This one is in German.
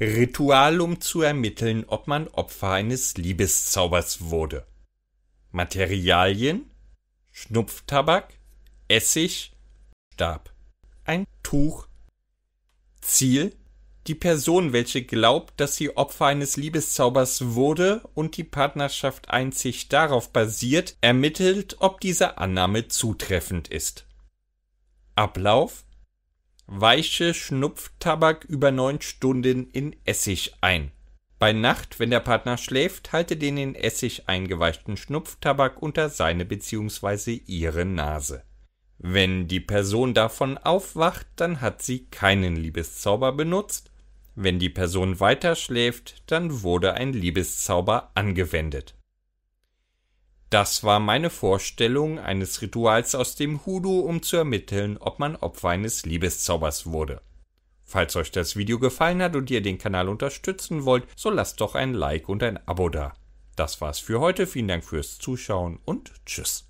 Ritual, um zu ermitteln, ob man Opfer eines Liebeszaubers wurde. Materialien Schnupftabak, Essig, Stab, ein Tuch. Ziel die Person, welche glaubt, dass sie Opfer eines Liebeszaubers wurde und die Partnerschaft einzig darauf basiert, ermittelt, ob diese Annahme zutreffend ist. Ablauf Weiche Schnupftabak über neun Stunden in Essig ein. Bei Nacht, wenn der Partner schläft, halte den in Essig eingeweichten Schnupftabak unter seine bzw. ihre Nase. Wenn die Person davon aufwacht, dann hat sie keinen Liebeszauber benutzt, wenn die Person weiter schläft, dann wurde ein Liebeszauber angewendet. Das war meine Vorstellung eines Rituals aus dem Hoodoo, um zu ermitteln, ob man Opfer eines Liebeszaubers wurde. Falls euch das Video gefallen hat und ihr den Kanal unterstützen wollt, so lasst doch ein Like und ein Abo da. Das war's für heute, vielen Dank fürs Zuschauen und tschüss.